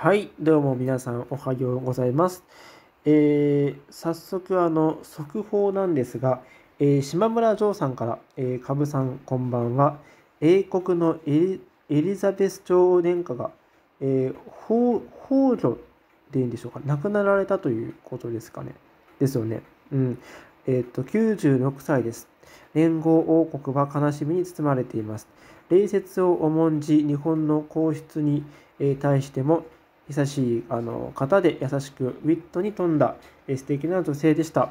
はい、どうも皆さんおはようございます。えー、早速あの速報なんですが、えー、島村城さんから、えー、株さんこんばんは。英国のエリザベス女王殿下が、えー、崩御でいいんでしょうか、亡くなられたということですかね。ですよね。うん。えー、っと、96歳です。連合王国は悲しみに包まれています。礼節を重んじ、日本の皇室に、えー、対しても、優しいあの方で優しくウィットに富んだ、え素敵な女性でした、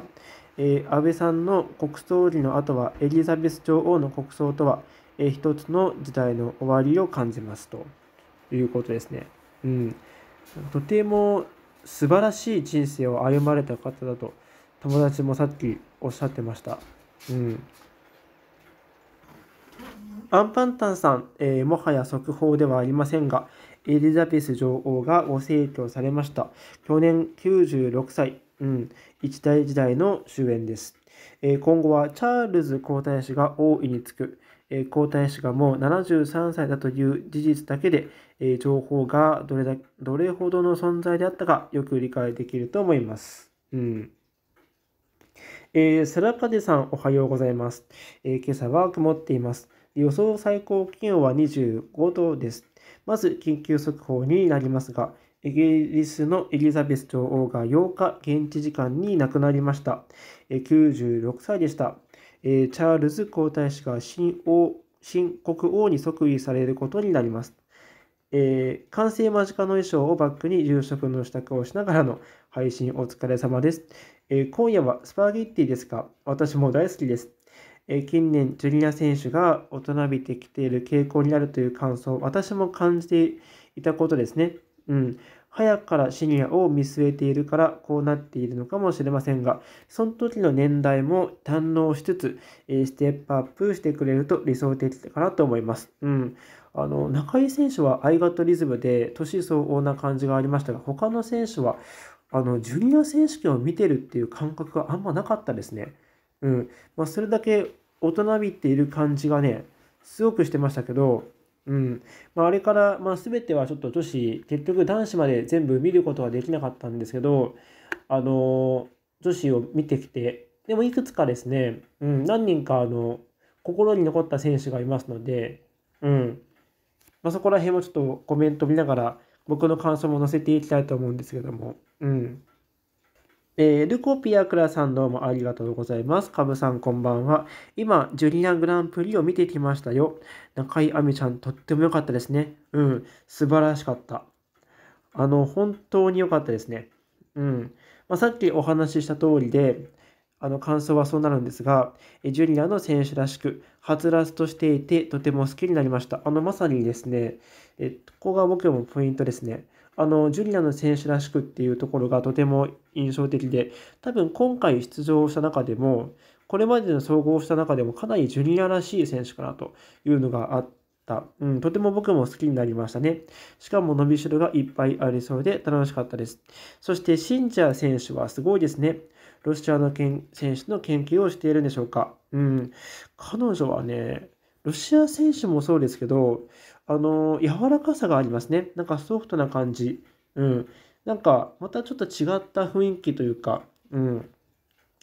え安倍さんの国葬儀の後はエリザベス女王の国葬とは、え一つの時代の終わりを感じますということですね。うん、とても素晴らしい人生を歩まれた方だと友達もさっきおっしゃってました。うんアンパンタンさん、えー、もはや速報ではありませんが、エリザベス女王がご逝去されました。去年96歳、うん、一大時代の主演です。えー、今後はチャールズ皇太子が王位につく、えー、皇太子がもう73歳だという事実だけで、えー、情報がどれだどれほどの存在であったかよく理解できると思います。うんえー、サラカデさんおはようございます、え今朝は曇っています。予想最高気温は25度です。まず緊急速報になりますが、イギリスのエリザベス女王が8日現地時間に亡くなりました。96歳でした。チャールズ皇太子が新王新国王に即位されることになります。えー、完成間近の衣装をバックに夕食の支度をしながらの配信お疲れ様です。えー、今夜はスパゲッティですか私も大好きです。え近年、ジュニア選手が大人びてきている傾向にあるという感想、私も感じていたことですね。うん。早くからシニアを見据えているからこうなっているのかもしれませんが、その時の年代も堪能しつつ、えステップアップしてくれると理想的かなと思います。うん。あの、中井選手はアイガットリズムで年相応な感じがありましたが、他の選手は、あの、ジュニア選手権を見てるっていう感覚があんまなかったですね。うんまあ、それだけ大人びっている感じがねすごくしてましたけど、うんまあ、あれから、まあ、全てはちょっと女子結局男子まで全部見ることはできなかったんですけど、あの女子を見てきてでもいくつかですね、うん、何人かあの心に残った選手がいますので、うんまあ、そこら辺もちょっとコメント見ながら僕の感想も載せていきたいと思うんですけども。うんえー、ルコピアクラさんどうもありがとうございます。カブさんこんばんは。今、ジュリアングランプリを見てきましたよ。中井亜美ちゃん、とっても良かったですね。うん、素晴らしかった。あの、本当に良かったですね。うん。まあ、さっきお話しした通りで、あの感想はそうなるんですが、ジュリアの選手らしく、はつらつとしていて、とても好きになりました。あの、まさにですね、えここが僕もポイントですね。あのジュリアの選手らしくっていうところがとても印象的で多分今回出場した中でもこれまでの総合した中でもかなりジュリアらしい選手かなというのがあった。うん、とても僕も好きになりましたね。しかも伸びしろがいっぱいありそうで楽しかったです。そしてシンジャー選手はすごいですね。ロシアの選手の研究をしているんでしょうか。うん、彼女はね、ロシア選手もそうですけど、あのー、柔らかさがありますね。なんかソフトな感じ。うん。なんか、またちょっと違った雰囲気というか、うん。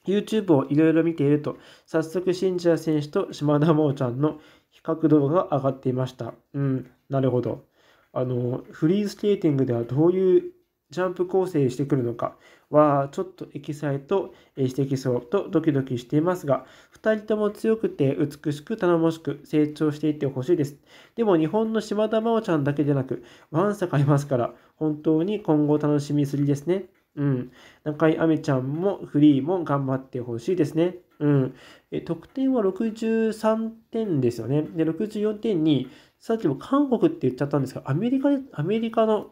YouTube をいろいろ見ていると、早速、ンジア選手と島田真央ちゃんの比較動画が上がっていました。うん、なるほど。あの、フリースケーティングではどういうジャンプ構成してくるのかはちょっとエキサイトしてきそうとドキドキしていますが2人とも強くて美しく頼もしく成長していってほしいですでも日本の島田真央ちゃんだけでなくワンサかいますから本当に今後楽しみすぎですねうん中井亜美ちゃんもフリーも頑張ってほしいですねうん、え得点は63点ですよね。で、64点に、さっきも韓国って言っちゃったんですが、アメリカで、アメリカの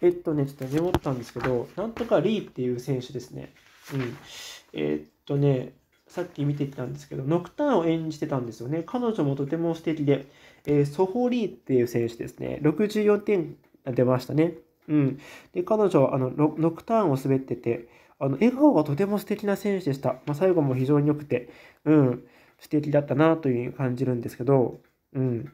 えっとね、ちょっとメモったんですけど、なんとかリーっていう選手ですね。うん。えっとね、さっき見てきたんですけど、ノクターンを演じてたんですよね。彼女もとても素敵で、えー、ソホリーっていう選手ですね。64点出ましたね。うん。で、彼女はあのノクターンを滑ってて、あの笑顔がとても素敵な選手でした。まあ、最後も非常に良くて、うん、素敵だったなというふうに感じるんですけど、うん。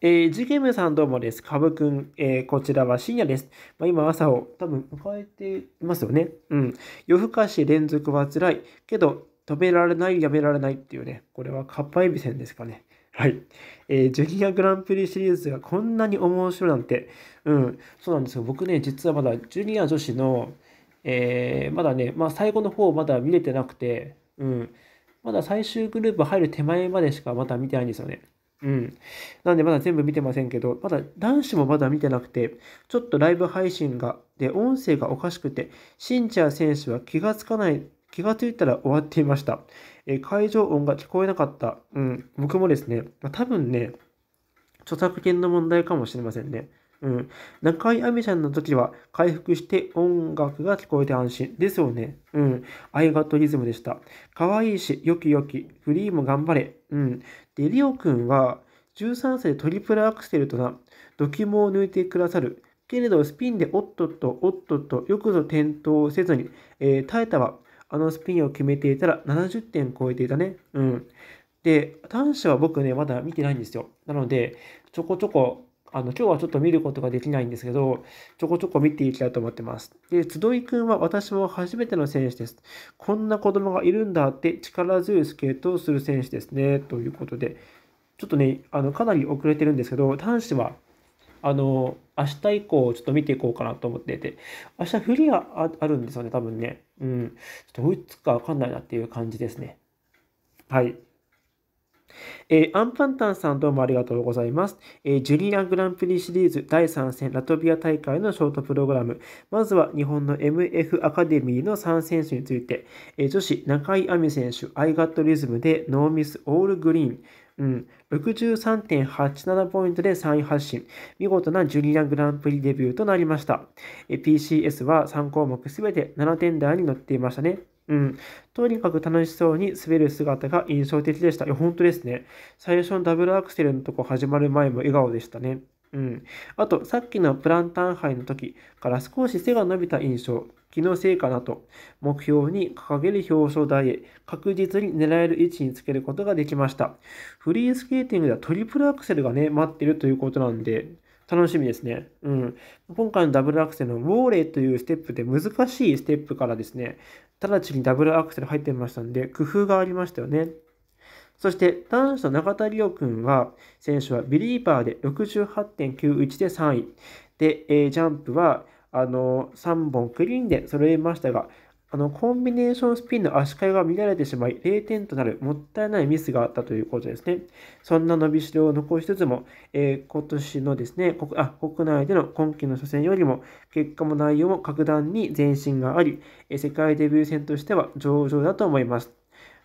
えー、ジゲムさんどうもです。かぶくん、えー、こちらは深夜です。まあ、今朝を多分迎えていますよね。うん。夜更かし連続は辛い。けど、止められない、やめられないっていうね。これはかっぱえびせんですかね。はい。えー、ジュニアグランプリシリーズがこんなに面白いなんて。うん。そうなんですよ。僕ね、実はまだジュニア女子の、えー、まだね、まあ最後の方まだ見れてなくて、うん。まだ最終グループ入る手前までしかまだ見てないんですよね。うん。なんでまだ全部見てませんけど、まだ男子もまだ見てなくて、ちょっとライブ配信が、で、音声がおかしくて、シンチャー選手は気がつかない、気がついたら終わっていました。え会場音が聞こえなかった。うん。僕もですね、まあ、多分ね、著作権の問題かもしれませんね。うん。中井亜美ちゃんの時は回復して音楽が聞こえて安心。ですよね。うん。アイガットリズムでした。可愛いし、よきよき。フリーも頑張れ。うん。で、リオ君は13歳トリプルアクセルとな、ドキモを抜いてくださる。けれど、スピンでおっとっと、おっとっと、よくぞ転倒せずに、えー、耐えたわ。あのスピンを決めていたら70点超えていたね。うん。で、短所は僕ね、まだ見てないんですよ。なので、ちょこちょこあの、今日はちょっと見ることができないんですけど、ちょこちょこ見ていきたいと思ってます。で、つどいくんは私も初めての選手です。こんな子供がいるんだって力強いスケートをする選手ですね。ということで、ちょっとね、あの、かなり遅れてるんですけど、男子は、あの、明日以降ちょっと見ていこうかなと思っていて、明日フリがあるんですよね、多分ね。うん。ちょっと追いつくかわかんないなっていう感じですね。はい。えー、アンパンタンさんどうもありがとうございます、えー、ジュリアングランプリシリーズ第3戦ラトビア大会のショートプログラム。まずは日本の MF アカデミーの3選手について、えー、女子中井亜美選手、アイガットリズムでノーミスオールグリーン。うん、63.87ポイントで3位発進。見事なジュニアグランプリデビューとなりました。PCS は3項目すべて7点台に乗っていましたね。うん。とにかく楽しそうに滑る姿が印象的でした。いや、本当ですね。最初のダブルアクセルのとこ始まる前も笑顔でしたね。うん。あと、さっきのプランタン杯の時から少し背が伸びた印象。気のせいかなと、目標に掲げる表彰台へ、確実に狙える位置につけることができました。フリースケーティングではトリプルアクセルがね、待ってるということなんで、楽しみですね。うん。今回のダブルアクセルのウォーレイというステップで難しいステップからですね、直ちにダブルアクセル入ってましたんで、工夫がありましたよね。そして男子の中田理央君は、選手はビリーバーで68.91で3位。で、えジャンプはあの3本クリーンで揃えましたが、あの、コンビネーションスピンの足換えが乱れてしまい、0点となる、もったいないミスがあったということですね。そんな伸びしろを残しつつも、えー、今年のですね、国あ国内での今季の初戦よりも、結果も内容も格段に前進があり、え世界デビュー戦としては上々だと思います。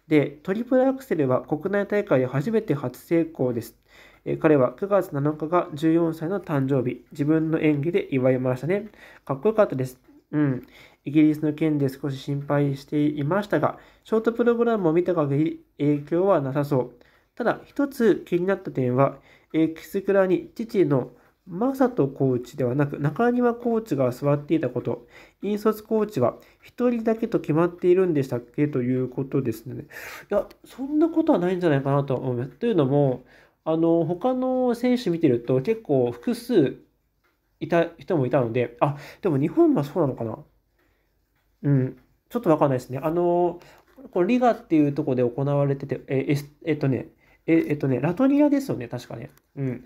で、トリプルアクセルは国内大会で初めて初成功です。え彼は9月7日が14歳の誕生日、自分の演技で祝いましたね。かっこよかったです。うん。イギリスの件で少し心配していましたが、ショートプログラムを見た限り影響はなさそう。ただ、一つ気になった点は、えキスクラに父の正人コーチではなく中庭コーチが座っていたこと、引率コーチは1人だけと決まっているんでしたっけということですね。いや、そんなことはないんじゃないかなと思います。というのも、あの、他の選手見てると結構複数いた人もいたので、あ、でも日本はそうなのかなうん、ちょっとわかんないですね。あの、このリガっていうとこで行われてて、ええっとね、ええっとね、ラトニアですよね、確かね。うん。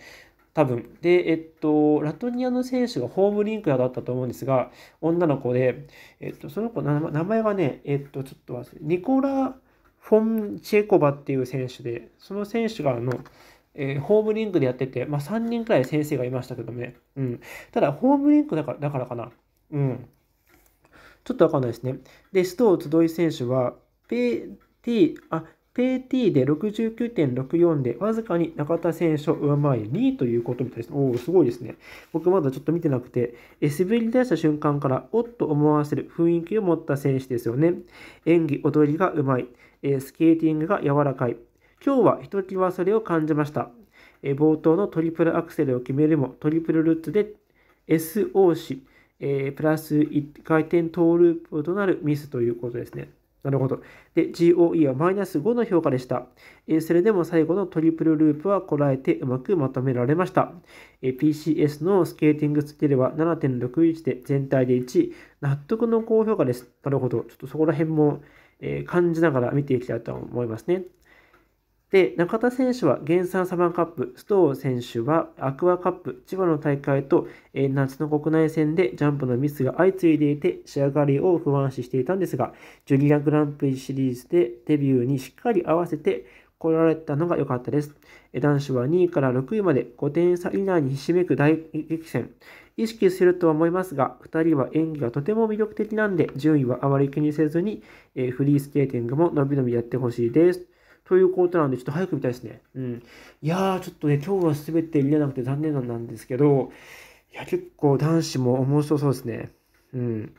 多分。で、えっと、ラトニアの選手がホームリンクだったと思うんですが、女の子で、えっと、その子名前がね、えっと、ちょっと忘れ、ニコラ・フォンチェコバっていう選手で、その選手があの、えー、ホームリンクでやってて、まあ、3人くらい先生がいましたけどね、うん、ただホームリンクだからだからかな、うん、ちょっとわかんないですね。で、須藤集い選手は、PT、あ、PT で69.64で、わずかに中田選手を上回り2位ということみたいです。おお、すごいですね。僕まだちょっと見てなくて、滑り出した瞬間から、おっと思わせる雰囲気を持った選手ですよね。演技、踊りがうまい、スケーティングが柔らかい、今日はひときわそれを感じました。え冒頭のトリプルアクセルを決めるも、トリプルルッツで SOC、えー、プラス1回転トーループとなるミスということですね。なるほど。で、GOE はマイナス5の評価でした。えそれでも最後のトリプルループはこらえてうまくまとめられました。え PCS のスケーティングスキルは7.61で全体で1位。納得の高評価です。なるほど。ちょっとそこら辺も、え感じながら見ていきたいと思いますね。で、中田選手は原産サバンカップ、須藤選手はアクアカップ、千葉の大会と、え夏の国内戦でジャンプのミスが相次いでいて仕上がりを不安視していたんですが、ジュニアグランプリシリーズでデビューにしっかり合わせて来られたのが良かったです。男子は2位から6位まで5点差以内にひしめく大激戦。意識するとは思いますが、2人は演技がとても魅力的なんで、順位はあまり気にせずに、えフリースケーティングも伸び伸びやってほしいです。ということなんで、ちょっと早く見たいですね。うん。いやー、ちょっとね、今日は全て見れなくて残念なんですけど、いや、結構男子も面白そうですね。うん。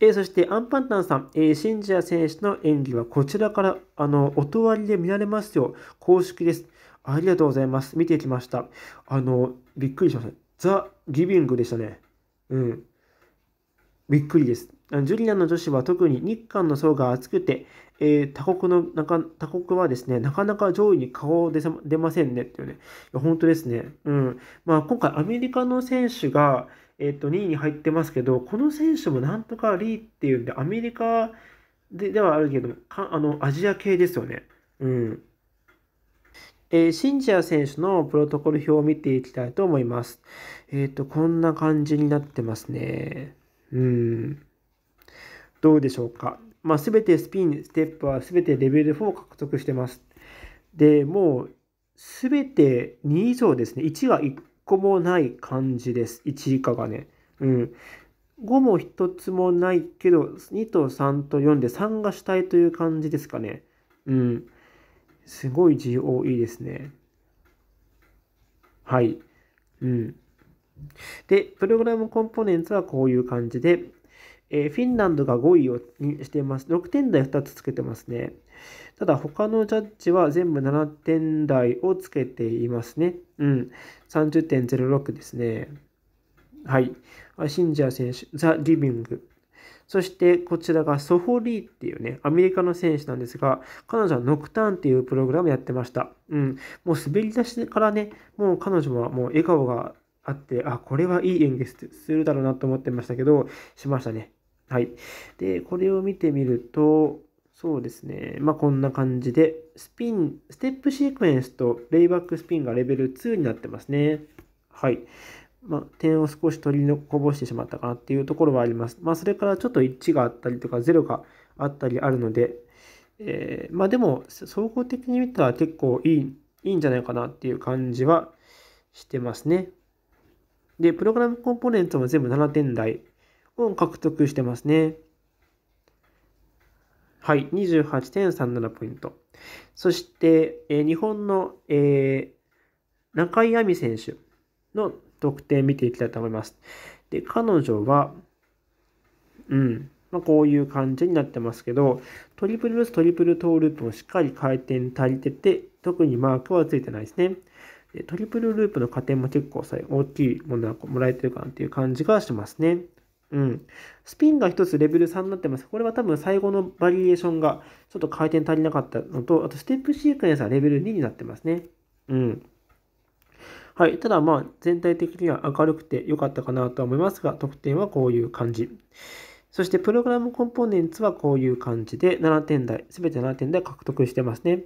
えー、そしてアンパンタンさん、えー、シンジア選手の演技はこちらからあのおとわりで見られますよ。公式です。ありがとうございます。見てきました。あの、びっくりしました。ザ・ギビングでしたね。うん。びっくりです。ジュリアの女子は特に日韓の層が厚くて、えー、他国のなか他国はですね、なかなか上位に顔を出出ませんねっていうね、本当ですね。うんまあ、今回、アメリカの選手が、えー、と2位に入ってますけど、この選手もなんとかリーっていうんで、アメリカでではあるけどかあの、アジア系ですよね。うんえー、シンジア選手のプロトコル表を見ていきたいと思います。えっ、ー、と、こんな感じになってますね。うん、どうでしょうか。まあ、全てスピン、ステップは全てレベル4を獲得してます。で、もう全て2以上ですね。1が1個もない感じです。1以下がね。うん。5も1つもないけど、2と3と4で3が主体という感じですかね。うん。すごい GOE ですね。はい。うん。で、プログラムコンポーネンツはこういう感じで、えー、フィンランドが5位をにしています。6点台2つつけてますね。ただ、他のジャッジは全部7点台をつけていますね。うん。30.06ですね。はい。シンジャー選手、ザ・リビング。そしてこちらがソフォリーっていうね、アメリカの選手なんですが、彼女はノクターンっていうプログラムやってました。うん。もう滑り出しからね、もう彼女はもう笑顔があって、あ、これはいい演技するだろうなと思ってましたけど、しましたね。はい。で、これを見てみると、そうですね。まあ、こんな感じで、スピン、ステップシークエンスとレイバックスピンがレベル2になってますね。はい。まあ、点を少し取りこぼしてしまったかなっていうところはあります。まあ、それからちょっと1があったりとか0があったりあるので、えー、まあでも、総合的に見たら結構いい、いいんじゃないかなっていう感じはしてますね。で、プログラムコンポーネントも全部7点台を獲得してますね。はい、28.37ポイント。そして、えー、日本の、えー、中井亜美選手の得点見ていきたいと思います。で、彼女は、うん、まあ、こういう感じになってますけど、トリプルルース、トリプルトーループもしっかり回転足りてて、特にマークはついてないですね。でトリプルループの加点も結構さ大きいものはもらえてるかなっていう感じがしますね。うん。スピンが1つレベル3になってます。これは多分最後のバリエーションがちょっと回転足りなかったのと、あとステップシークエンスはレベル2になってますね。うん。はい。ただまあ全体的には明るくて良かったかなとは思いますが、得点はこういう感じ。そしてプログラムコンポーネンツはこういう感じで7点台、全て7点台獲得してますね。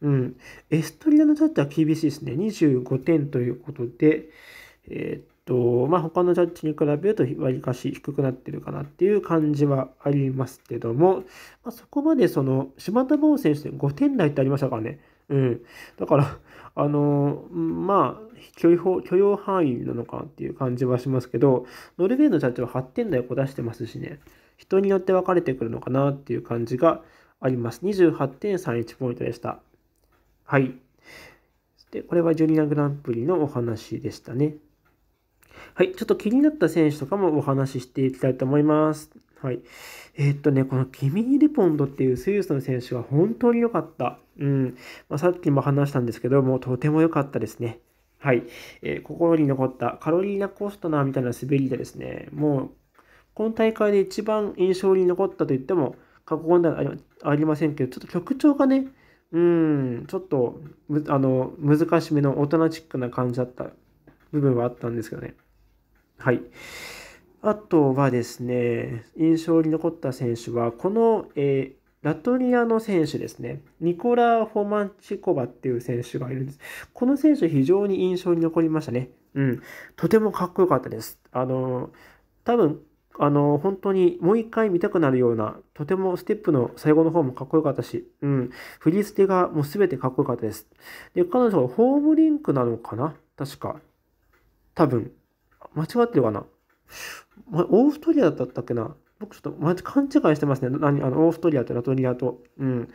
うん、エストリアのジャッジは厳しいですね。25点ということで、えー、っと、まあ、他のジャッジに比べると、わりかし低くなってるかなっていう感じはありますけども、まあ、そこまでその、島田真選手で5点台ってありましたからね。うん。だから、あのー、まあ、許容、許容範囲なのかっていう感じはしますけど、ノルウェーのジャッジは8点台を出してますしね、人によって分かれてくるのかなっていう感じがあります。28.31ポイントでした。はい。で、これはジュニアグランプリのお話でしたね。はい。ちょっと気になった選手とかもお話ししていきたいと思います。はい。えー、っとね、このキミ・リポンドっていうスイスの選手は本当に良かった。うん。まあ、さっきも話したんですけども、とても良かったですね。はい。えー、心に残ったカロリーナ・コストナーみたいな滑りでですね、もう、この大会で一番印象に残ったと言っても過言ではありませんけど、ちょっと曲調がね、うん、ちょっと、あの、難しめの大人チックな感じだった部分はあったんですけどね。はい。あとはですね、印象に残った選手は、この、えー、ラトリアの選手ですね、ニコラ・フォマンチコバっていう選手がいるんです。この選手、非常に印象に残りましたね。うん、とてもかっこよかったです。あの、多分あの、本当にもう一回見たくなるような、とてもステップの最後の方もかっこよかったし、うん、振り捨てがもう全てかっこよかったです。で、彼女はホームリンクなのかな確か。多分。間違ってるかな、ま、オーストリアだったっけな僕ちょっと、勘違いしてますね。何あの、オーストリアとラトニアと。うん。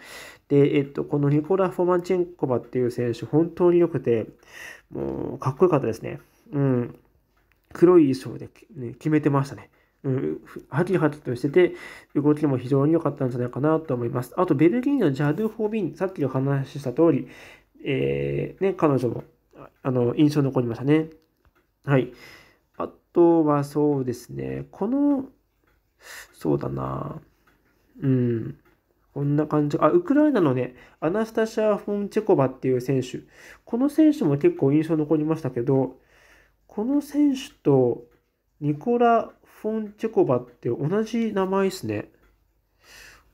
で、えっと、このニコラ・フォマンチェンコバっていう選手、本当に良くて、もう、かっこよかったですね。うん。黒い衣装で、ね、決めてましたね。うん、ハキハキとしてて、動きも非常に良かったんじゃないかなと思います。あと、ベルギーのジャドゥ・フォビン、さっきお話しした通り、えー、ね、彼女も、あの、印象残りましたね。はい。あとは、そうですね、この、そうだなうん。こんな感じ。あ、ウクライナのね、アナスタシア・フォンチェコバっていう選手。この選手も結構印象残りましたけど、この選手とニコラ・フォンチェコバって同じ名前ですね。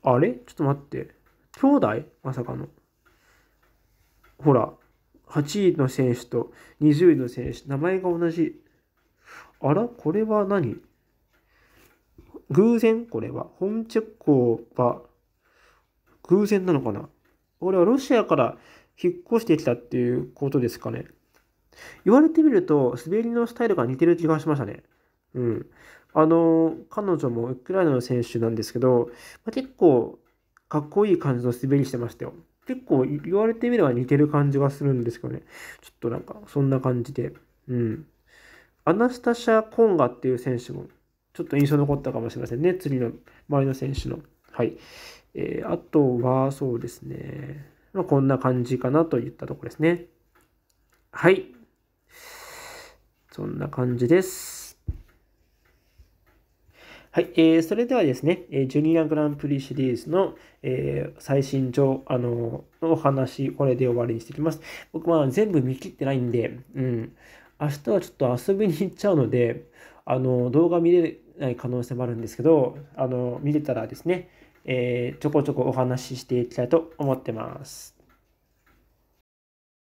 あれちょっと待って。兄弟まさかの。ほら、8位の選手と20位の選手、名前が同じ。あらこれは何偶然これは。ホンチェコバ、偶然なのかなこれはロシアから引っ越してきたっていうことですかね。言われてみると、滑りのスタイルが似てる気がしましたね。うん。あの、彼女もウクライナの選手なんですけど、まあ、結構かっこいい感じの滑りしてましたよ。結構言われてみれば似てる感じがするんですけどね。ちょっとなんかそんな感じで。うん。アナスタシャ・コンガっていう選手もちょっと印象残ったかもしれませんね。次の周りの選手の。はい。えー、あとはそうですね。まあ、こんな感じかなといったところですね。はい。そんな感じです。はい、えー、それではですね、えー、ジュニアグランプリシリーズの、えー、最新情、あのー、のお話、これで終わりにしていきます。僕は全部見切ってないんで、うん、明日はちょっと遊びに行っちゃうので、あのー、動画見れない可能性もあるんですけど、あのー、見れたらですね、えー、ちょこちょこお話ししていきたいと思ってます。